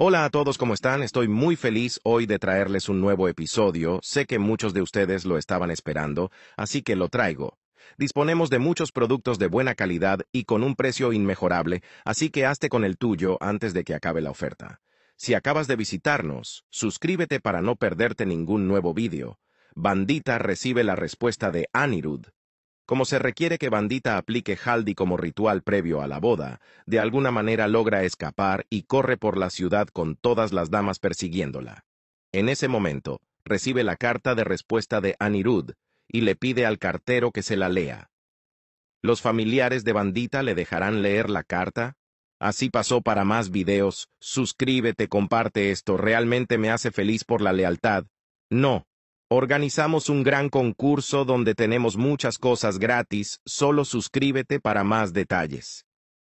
Hola a todos, ¿cómo están? Estoy muy feliz hoy de traerles un nuevo episodio. Sé que muchos de ustedes lo estaban esperando, así que lo traigo. Disponemos de muchos productos de buena calidad y con un precio inmejorable, así que hazte con el tuyo antes de que acabe la oferta. Si acabas de visitarnos, suscríbete para no perderte ningún nuevo vídeo. Bandita recibe la respuesta de Anirud, como se requiere que Bandita aplique Haldi como ritual previo a la boda, de alguna manera logra escapar y corre por la ciudad con todas las damas persiguiéndola. En ese momento, recibe la carta de respuesta de Anirud y le pide al cartero que se la lea. ¿Los familiares de Bandita le dejarán leer la carta? Así pasó para más videos, suscríbete, comparte esto, realmente me hace feliz por la lealtad. No, Organizamos un gran concurso donde tenemos muchas cosas gratis, solo suscríbete para más detalles.